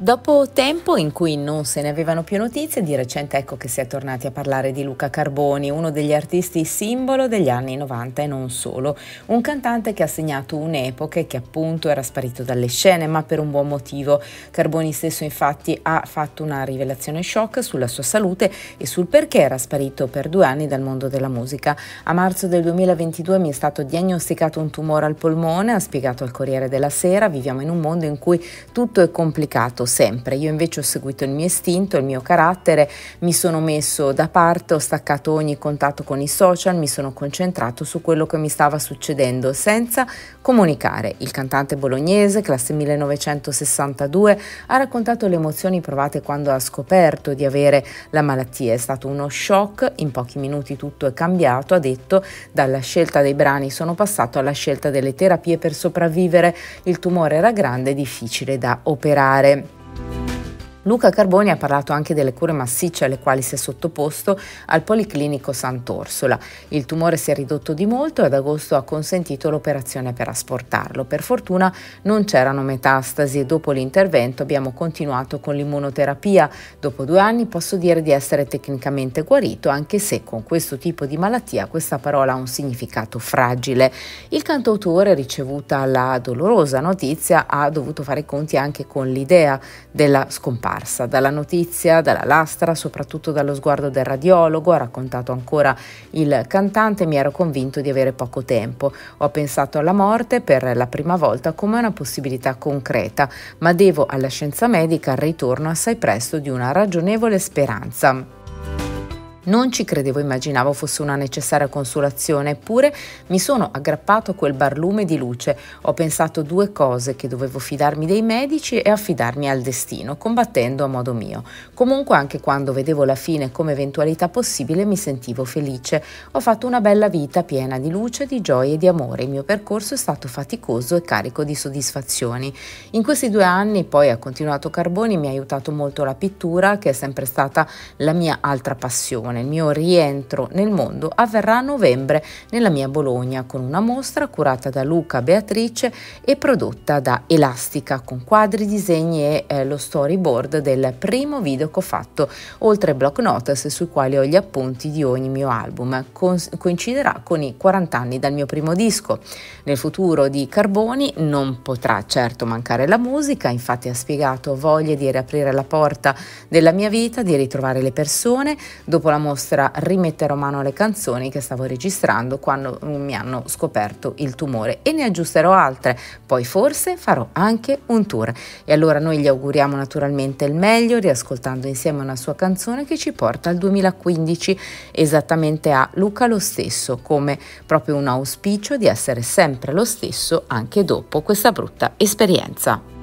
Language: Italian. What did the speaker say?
Dopo tempo in cui non se ne avevano più notizie, di recente ecco che si è tornati a parlare di Luca Carboni, uno degli artisti simbolo degli anni 90 e non solo, un cantante che ha segnato un'epoca e che appunto era sparito dalle scene, ma per un buon motivo. Carboni stesso infatti ha fatto una rivelazione shock sulla sua salute e sul perché era sparito per due anni dal mondo della musica. A marzo del 2022 mi è stato diagnosticato un tumore al polmone, ha spiegato al Corriere della Sera, viviamo in un mondo in cui tutto è complicato sempre. Io invece ho seguito il mio istinto, il mio carattere, mi sono messo da parte, ho staccato ogni contatto con i social, mi sono concentrato su quello che mi stava succedendo senza comunicare. Il cantante bolognese, classe 1962, ha raccontato le emozioni provate quando ha scoperto di avere la malattia. È stato uno shock, in pochi minuti tutto è cambiato, ha detto, dalla scelta dei brani sono passato alla scelta delle terapie per sopravvivere. Il tumore era grande e difficile da operare. Luca Carboni ha parlato anche delle cure massicce alle quali si è sottoposto al Policlinico Sant'Orsola. Il tumore si è ridotto di molto e ad agosto ha consentito l'operazione per asportarlo. Per fortuna non c'erano metastasi e dopo l'intervento abbiamo continuato con l'immunoterapia. Dopo due anni posso dire di essere tecnicamente guarito, anche se con questo tipo di malattia questa parola ha un significato fragile. Il cantautore, ricevuta la dolorosa notizia, ha dovuto fare i conti anche con l'idea della scomparsa comparsa, dalla notizia, dalla lastra, soprattutto dallo sguardo del radiologo, ha raccontato ancora il cantante, mi ero convinto di avere poco tempo. Ho pensato alla morte per la prima volta come una possibilità concreta, ma devo alla scienza medica il ritorno assai presto di una ragionevole speranza. Non ci credevo, immaginavo fosse una necessaria consolazione, eppure mi sono aggrappato a quel barlume di luce. Ho pensato due cose, che dovevo fidarmi dei medici e affidarmi al destino, combattendo a modo mio. Comunque anche quando vedevo la fine come eventualità possibile mi sentivo felice. Ho fatto una bella vita piena di luce, di gioia e di amore. Il mio percorso è stato faticoso e carico di soddisfazioni. In questi due anni poi ha continuato Carboni, mi ha aiutato molto la pittura, che è sempre stata la mia altra passione giovane, il mio rientro nel mondo avverrà a novembre nella mia Bologna con una mostra curata da Luca Beatrice e prodotta da Elastica con quadri, disegni e eh, lo storyboard del primo video che ho fatto, oltre block notes sui quali ho gli appunti di ogni mio album. Con- coinciderà con i 40 anni dal mio primo disco. Nel futuro di Carboni non potrà certo mancare la musica, infatti ha spiegato voglia di riaprire la porta della mia vita, di ritrovare le persone dopo la alla mostra Rimetterò mano alle canzoni che stavo registrando quando mm, mi hanno scoperto il tumore e ne aggiusterò altre, poi forse farò anche un tour. E allora noi gli auguriamo naturalmente il meglio riascoltando insieme una sua canzone che ci porta al 2015 esattamente a Luca lo stesso, come proprio un auspicio di essere sempre lo stesso anche dopo questa brutta esperienza.